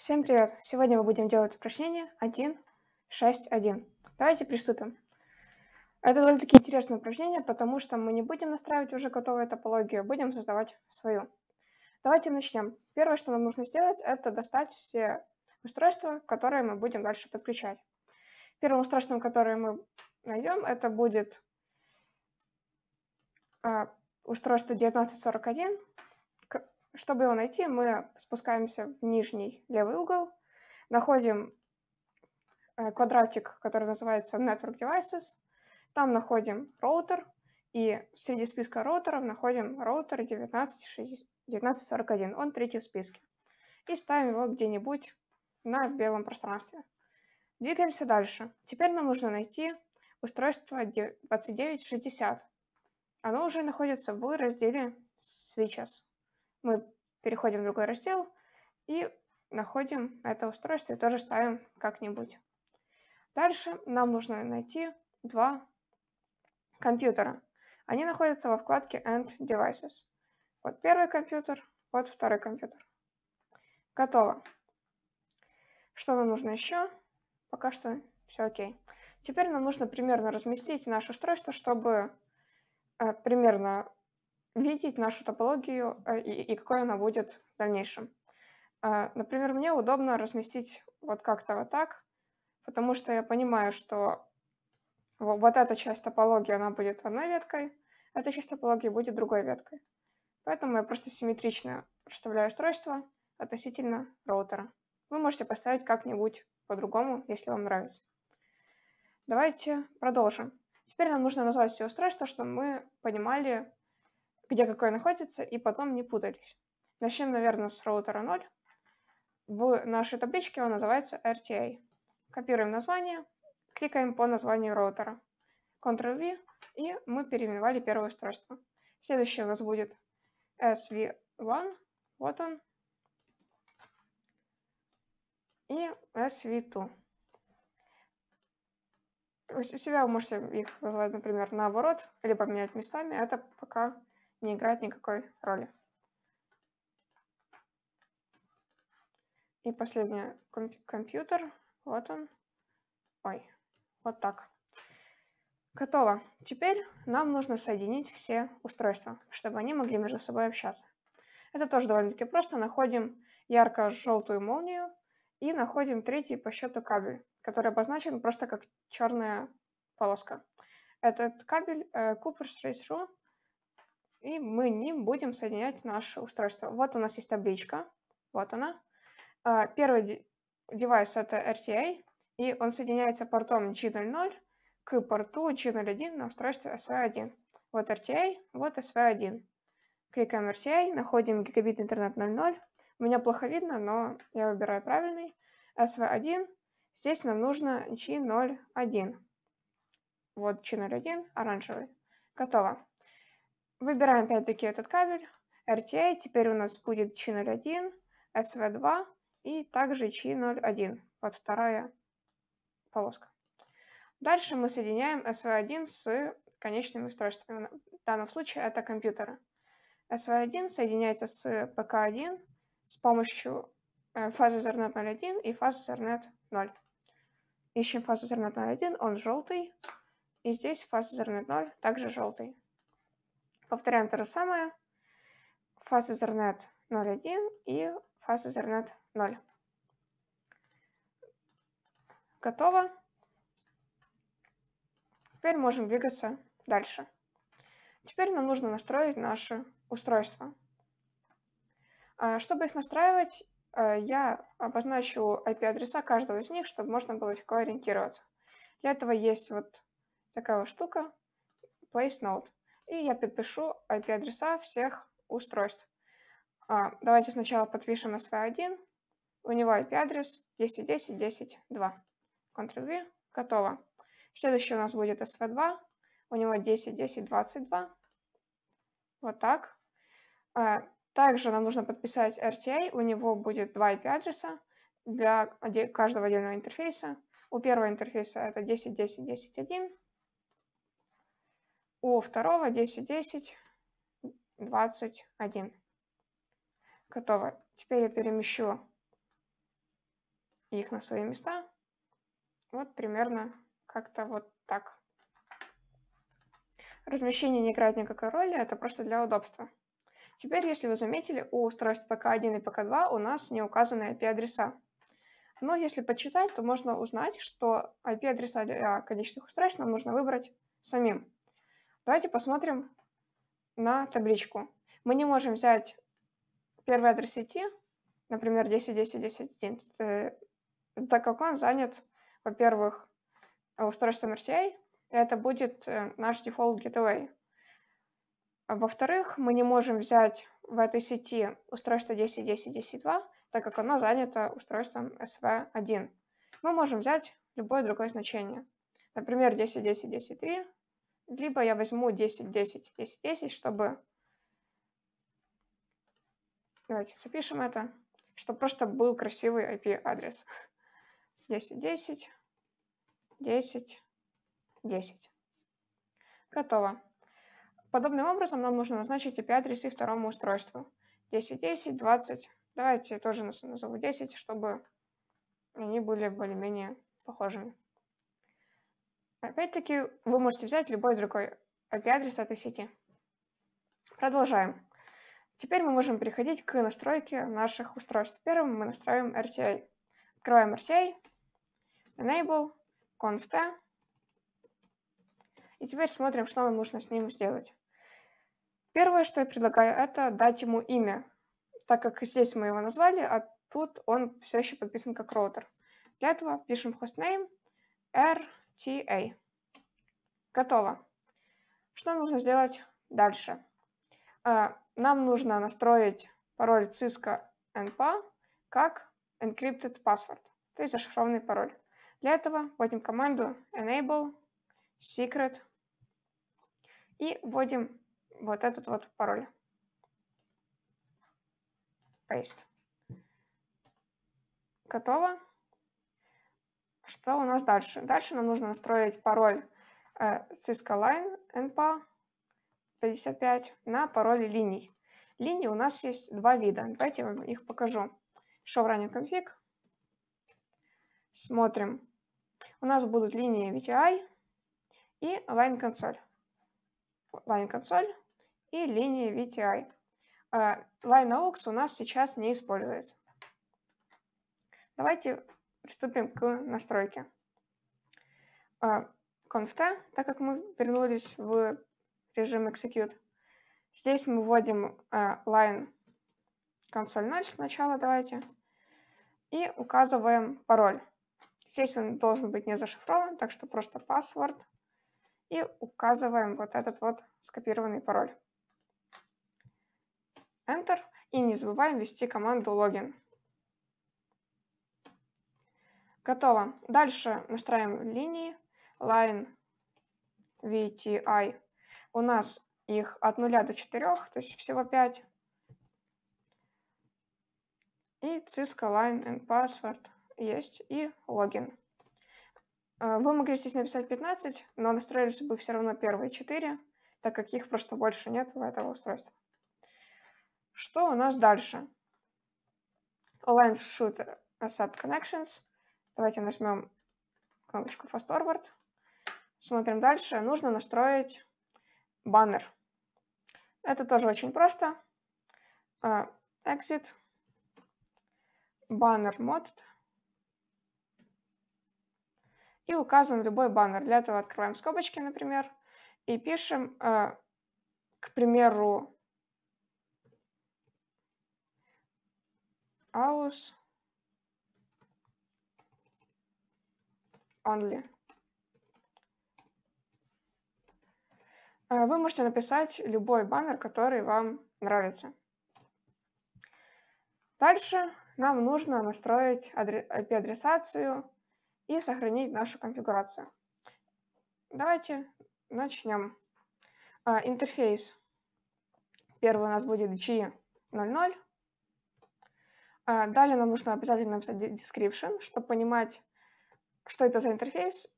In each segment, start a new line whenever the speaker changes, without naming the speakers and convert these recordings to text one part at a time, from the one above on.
Всем привет! Сегодня мы будем делать упражнение 1.6.1. Давайте приступим. Это довольно-таки интересное упражнение, потому что мы не будем настраивать уже готовую топологию, будем создавать свою. Давайте начнем. Первое, что нам нужно сделать, это достать все устройства, которые мы будем дальше подключать. Первым устройством, которое мы найдем, это будет а, устройство 1941, чтобы его найти, мы спускаемся в нижний левый угол, находим э, квадратик, который называется Network Devices, там находим роутер, и среди списка роутеров находим роутер 1961. 1941, он третий в списке. И ставим его где-нибудь на белом пространстве. Двигаемся дальше. Теперь нам нужно найти устройство 2960. Оно уже находится в разделе Switches мы переходим в другой раздел и находим это устройство и тоже ставим как-нибудь. Дальше нам нужно найти два компьютера. Они находятся во вкладке End Devices. Вот первый компьютер, вот второй компьютер. Готово. Что нам нужно еще? Пока что все окей. Теперь нам нужно примерно разместить наше устройство, чтобы э, примерно видеть нашу топологию э, и, и какой она будет в дальнейшем. А, например, мне удобно разместить вот как-то вот так, потому что я понимаю, что вот эта часть топологии, она будет одной веткой, а эта часть топологии будет другой веткой. Поэтому я просто симметрично расставляю устройство относительно роутера. Вы можете поставить как-нибудь по-другому, если вам нравится. Давайте продолжим. Теперь нам нужно назвать все устройство, чтобы мы понимали, где какой находится, и потом не путались. Начнем, наверное, с роутера 0. В нашей табличке он называется RTA. Копируем название, кликаем по названию роутера. Ctrl-V, и мы переименовали первое устройство. Следующее у нас будет SV1, вот он, и SV2. У себя вы можете их назвать, например, наоборот, либо менять местами, это пока не играет никакой роли. И последний комп компьютер, вот он, ой, вот так. Готово. Теперь нам нужно соединить все устройства, чтобы они могли между собой общаться. Это тоже довольно-таки просто. Находим ярко-желтую молнию и находим третий по счету кабель, который обозначен просто как черная полоска. Этот кабель э, Cooper's Race Rule и мы не будем соединять наше устройство. Вот у нас есть табличка. Вот она. А, первый девайс это RTA, и он соединяется портом G00 к порту G01 на устройстве SV1. Вот RTA, вот SV1. Кликаем RTA, находим гигабит интернет 00. Меня плохо видно, но я выбираю правильный. SV1. Здесь нам нужно G01. Вот G01, оранжевый. Готово. Выбираем опять-таки этот кабель, RTA, теперь у нас будет G01, SV2 и также G01, вот вторая полоска. Дальше мы соединяем SV1 с конечными устройствами, в данном случае это компьютеры. SV1 соединяется с PK1 с помощью э, фазы Ethernet 0.1 и фазы Ethernet 0. Ищем фазу Ethernet 0.1, он желтый, и здесь фаза Ethernet 0 также желтый. Повторяем то же самое. Фаз Ethernet 0.1 и фаз Ethernet 0. Готово. Теперь можем двигаться дальше. Теперь нам нужно настроить наше устройство а, Чтобы их настраивать, э, я обозначу IP-адреса каждого из них, чтобы можно было легко ориентироваться. Для этого есть вот такая вот штука, place node. И я подпишу IP-адреса всех устройств. А, давайте сначала подпишем SV1. У него IP-адрес 10.10.10.2. Ctrl-V. Готово. Следующий у нас будет SV2. У него 10.10.22. Вот так. А, также нам нужно подписать RTA. У него будет два IP-адреса для каждого отдельного интерфейса. У первого интерфейса это 10.10.10.1, у второго 10, 10, 21. Готово. Теперь я перемещу их на свои места. Вот примерно как-то вот так. Размещение не играет никакой роли, это просто для удобства. Теперь, если вы заметили, у устройств ПК1 и ПК2 у нас не указаны IP-адреса. Но если почитать, то можно узнать, что IP-адреса для а, конечных устройств нам нужно выбрать самим. Давайте посмотрим на табличку. Мы не можем взять первый адрес сети, например, 10, 10, 10, 10 так как он занят, во-первых, устройством RTA, это будет э, наш дефолт gateway. А во-вторых, мы не можем взять в этой сети устройство 10, 10, 10, 2, так как оно занято устройством SV1. Мы можем взять любое другое значение. Например, 10, 10, 10, 3, либо я возьму 10, 10, 10, 10, чтобы... Давайте запишем это, чтобы просто был красивый IP-адрес. 10, 10, 10, 10. Готово. Подобным образом нам нужно назначить ip адрес и второму устройству. 10, 10, 20. Давайте я тоже назову 10, чтобы они были более-менее похожими. Опять-таки, вы можете взять любой другой IP-адрес этой сети. Продолжаем. Теперь мы можем переходить к настройке наших устройств. Первым мы настраиваем RTA. Открываем RTA, Enable, Conft. И теперь смотрим, что нам нужно с ним сделать. Первое, что я предлагаю, это дать ему имя, так как здесь мы его назвали, а тут он все еще подписан как роутер. Для этого пишем hostname r TA. А. Готово. Что нужно сделать дальше? А, нам нужно настроить пароль Cisco NPA как encrypted password, то есть зашифрованный пароль. Для этого вводим команду enable secret и вводим вот этот вот пароль. Paste. Готово. Что у нас дальше? Дальше нам нужно настроить пароль э, Cisco Line NPA 55 на пароли линий. Линии у нас есть два вида. Давайте я вам их покажу. Show running config. Смотрим. У нас будут линии VTI и Line Console. Line Console и линии VTI. Э, Line aux у нас сейчас не используется. Давайте приступим к настройке а, конфта, так как мы вернулись в режим execute. Здесь мы вводим а, line console 0 сначала, давайте, и указываем пароль. Здесь он должен быть не зашифрован, так что просто password. И указываем вот этот вот скопированный пароль. Enter. И не забываем ввести команду login. Готово. Дальше настраиваем линии. Line VTI. У нас их от 0 до 4, то есть всего 5. И Cisco Line and Password есть. И логин. Э, вы могли здесь написать 15, но настроились бы все равно первые 4, так как их просто больше нет у этого устройства. Что у нас дальше? Lines shoot accept connections – Давайте нажмем кнопочку Fast Forward. Смотрим дальше. Нужно настроить баннер. Это тоже очень просто. А, Exit. Баннер mod. И указываем любой баннер. Для этого открываем скобочки, например, и пишем, а, к примеру, house only. А, вы можете написать любой баннер, который вам нравится. Дальше нам нужно настроить IP-адресацию и сохранить нашу конфигурацию. Давайте начнем. А, интерфейс. Первый у нас будет G00. А, далее нам нужно обязательно написать description, чтобы понимать, что это за интерфейс,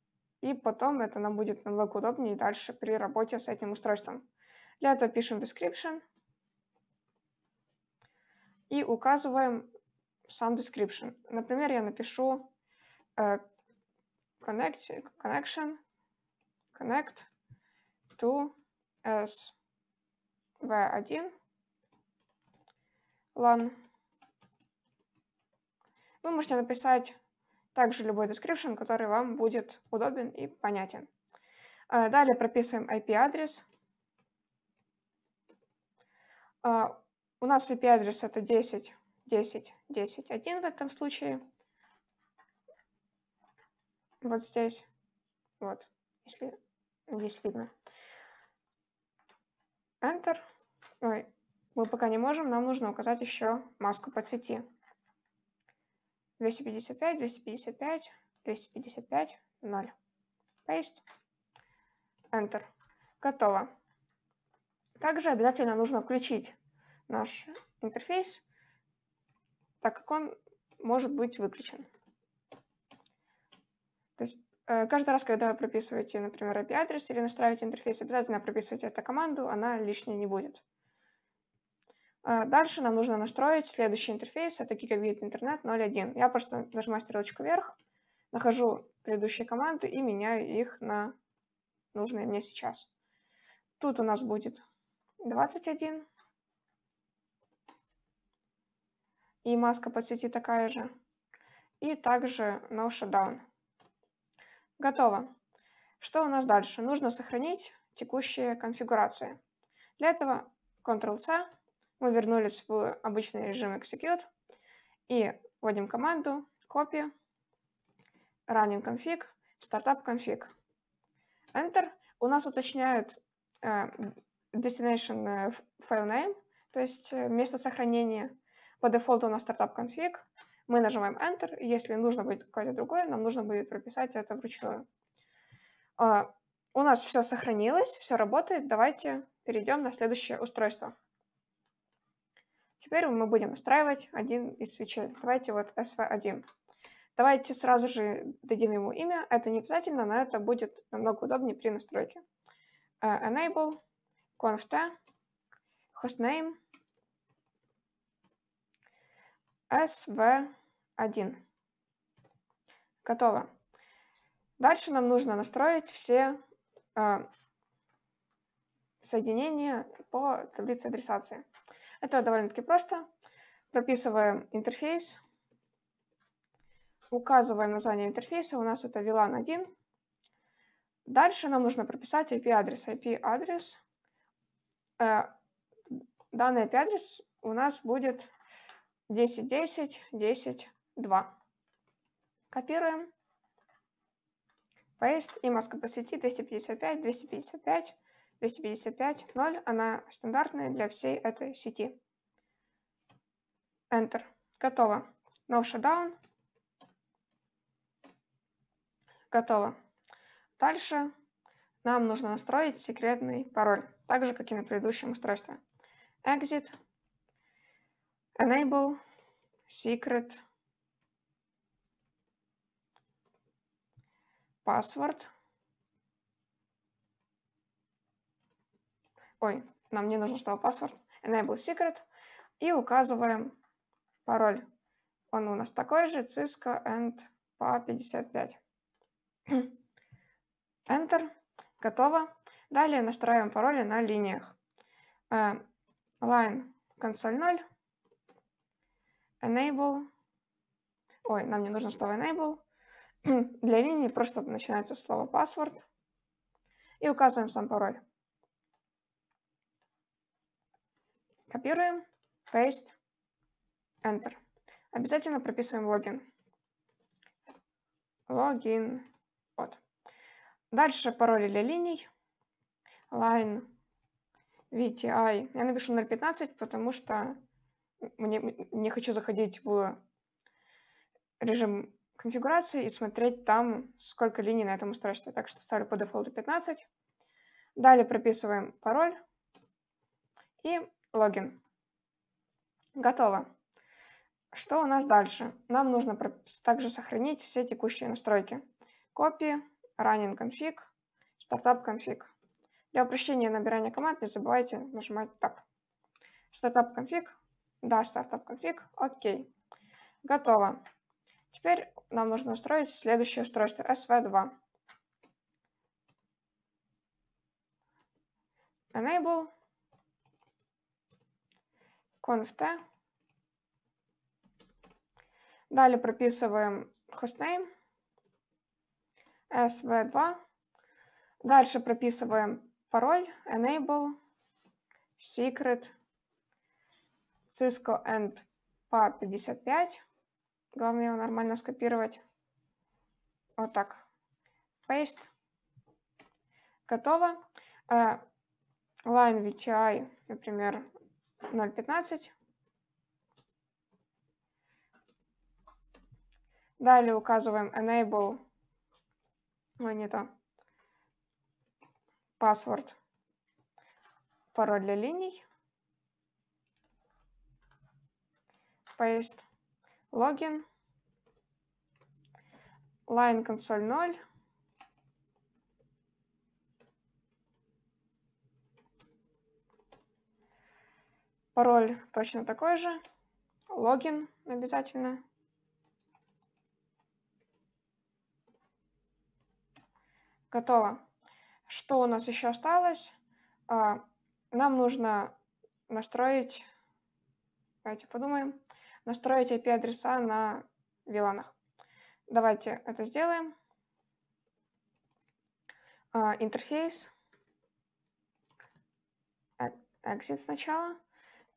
и потом это нам будет намного удобнее дальше при работе с этим устройством. Для этого пишем description и указываем сам description. Например, я напишу э, connect, connection connect to sv1 LAN. Вы можете написать также любой description, который вам будет удобен и понятен. Э, далее прописываем IP-адрес. Э, у нас IP-адрес это 10, 10, 10, 1 в этом случае. Вот здесь. Вот, если здесь видно. Enter. Ой, мы пока не можем, нам нужно указать еще маску под сети. 255, 255, 255, 0. Paste. Enter. Готово. Также обязательно нужно включить наш интерфейс, так как он может быть выключен. То есть э, каждый раз, когда вы прописываете, например, IP-адрес или настраиваете интерфейс, обязательно прописывайте эту команду, она лишней не будет. А дальше нам нужно настроить следующий интерфейс, это гигабит интернет 0.1. Я просто нажимаю стрелочку вверх, нахожу предыдущие команды и меняю их на нужные мне сейчас. Тут у нас будет 21. И маска под сети такая же. И также no shutdown. Готово. Что у нас дальше? Нужно сохранить текущие конфигурации. Для этого Ctrl-C мы вернулись в обычный режим execute и вводим команду copy running config startup config. Enter. У нас уточняют э, destination э, file name, то есть э, место сохранения. По дефолту у нас startup config. Мы нажимаем Enter. Если нужно будет какое-то другое, нам нужно будет прописать это вручную. А, у нас все сохранилось, все работает. Давайте перейдем на следующее устройство. Теперь мы будем настраивать один из свечей. Давайте вот SV1. Давайте сразу же дадим ему имя. Это не обязательно, но это будет намного удобнее при настройке. Uh, enable, conf hostname, sv1. Готово. Дальше нам нужно настроить все uh, соединения по таблице адресации. Это довольно-таки просто. Прописываем интерфейс. Указываем название интерфейса. У нас это VLAN1. Дальше нам нужно прописать IP-адрес. IP-адрес. Э, данный IP-адрес у нас будет 10.10.10.2. 10, 10, Копируем. Paste и маска по сети 255, 255. 255.0, она стандартная для всей этой сети. Enter. Готово. No shutdown. Готово. Дальше нам нужно настроить секретный пароль, так же, как и на предыдущем устройстве. Exit. Enable. Secret. Password. Ой, нам не нужно снова паспорт. Enable secret. И указываем пароль. Он у нас такой же, Cisco and PA55. Enter. Готово. Далее настраиваем пароли на линиях. Э, line console 0. Enable. Ой, нам не нужно слово enable. Для линии просто начинается слово password. И указываем сам пароль. Копируем, paste, enter. Обязательно прописываем логин. Логин. Вот. Дальше пароль или линий. Line VTI. Я напишу 0.15, потому что мне, не хочу заходить в режим конфигурации и смотреть там, сколько линий на этом устройстве. Так что ставлю по дефолту 15. Далее прописываем пароль. И логин. Готово. Что у нас дальше? Нам нужно также сохранить все текущие настройки. Copy, running config, startup config. Для упрощения набирания команд не забывайте нажимать Tab. Startup config. Да, startup config. Окей. Готово. Теперь нам нужно настроить следующее устройство SV2. Enable Конфте. Далее прописываем хостнейм SV2. Дальше прописываем пароль enable, secret, Cisco and PA55. Главное его нормально скопировать. Вот так. Paste. Готово. Э, Line VTI, например, 0,15. Далее указываем enable, а не то, паспорт, пароль для линий, paste, login line console 0, Пароль точно такой же. Логин обязательно. Готово. Что у нас еще осталось? А, нам нужно настроить, давайте подумаем, настроить IP-адреса на виланах. Давайте это сделаем. А, интерфейс. А, exit сначала.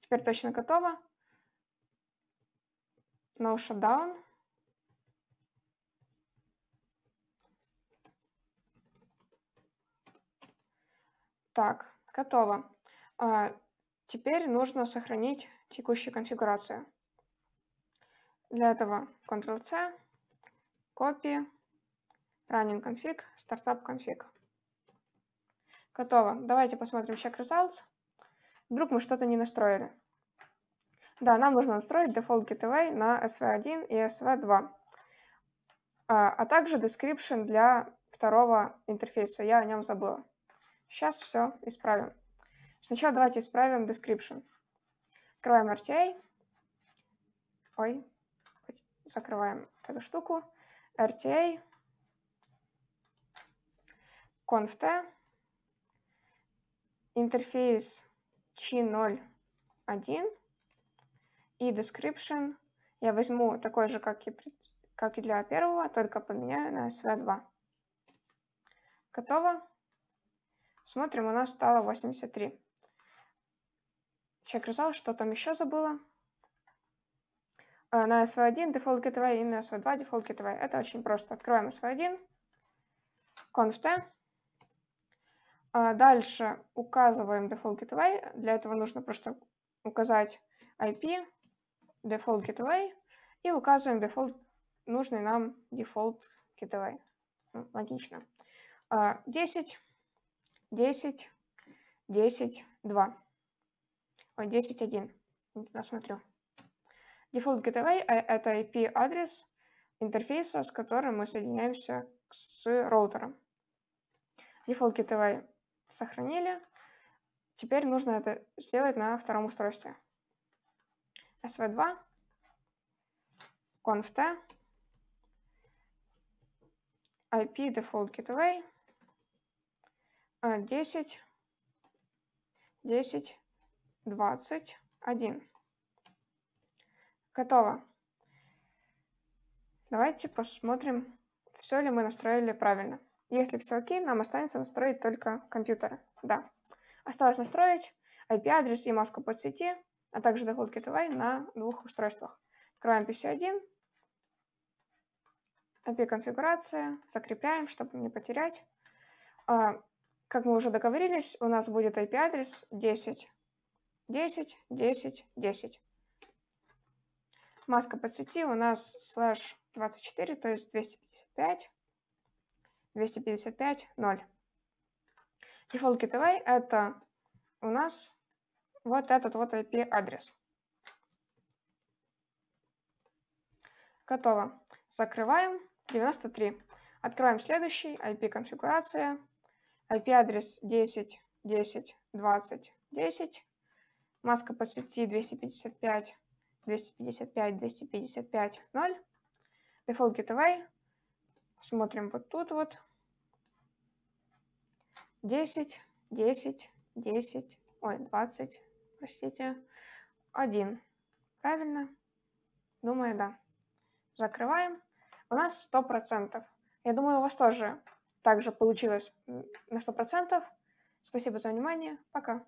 Теперь точно готово. No shutdown. Так, готово. А, теперь нужно сохранить текущую конфигурацию. Для этого Ctrl-C, Copy, Running config, Startup config. Готово. Давайте посмотрим check results. Вдруг мы что-то не настроили. Да, нам нужно настроить Default Gateway на SV1 и SV2, а, а также Description для второго интерфейса. Я о нем забыла. Сейчас все исправим. Сначала давайте исправим Description. Открываем RTA. Ой, закрываем эту штуку. RTA. Conft. Интерфейс chi01 и description я возьму такой же, как и, как и для первого, только поменяю на СВ 2 Готово. Смотрим, у нас стало 83. Check result, что там еще забыла. Э, на СВ 1 default gateway и на СВ 2 default gateway. Это очень просто. Открываем СВ 1 conf t, а, дальше указываем Default Gateway. Для этого нужно просто указать IP, Default Gateway и указываем default, нужный нам Default Gateway. Ну, логично. 10, 10, 10, 2. Ой, 10, 1. Не туда смотрю. Default Gateway – э, это IP-адрес интерфейса, с которым мы соединяемся с роутером. Default Gateway Сохранили. Теперь нужно это сделать на втором устройстве. sv2, conft, IP default gateway, 10, 10, 21. Готово. Давайте посмотрим, все ли мы настроили правильно. Если все окей, нам останется настроить только компьютеры. Да. Осталось настроить IP-адрес и маску подсети, а также доход gateway на двух устройствах. Открываем PC1, IP-конфигурация, закрепляем, чтобы не потерять. А, как мы уже договорились, у нас будет IP-адрес 10, 10, 10, 10. Маска под сети у нас слэш 24, то есть 255. 255, 0. Default gateway – это у нас вот этот вот IP-адрес. Готово. Закрываем 93. Открываем следующий IP-конфигурация. IP-адрес 10, 10, 20, 10. Маска по сети 255, 255, 255, 0. Default gateway Смотрим вот тут вот. 10, 10, 10, ой, 20, простите, 1. Правильно? Думаю, да. Закрываем. У нас 100%. Я думаю, у вас тоже также получилось на 100%. Спасибо за внимание. Пока.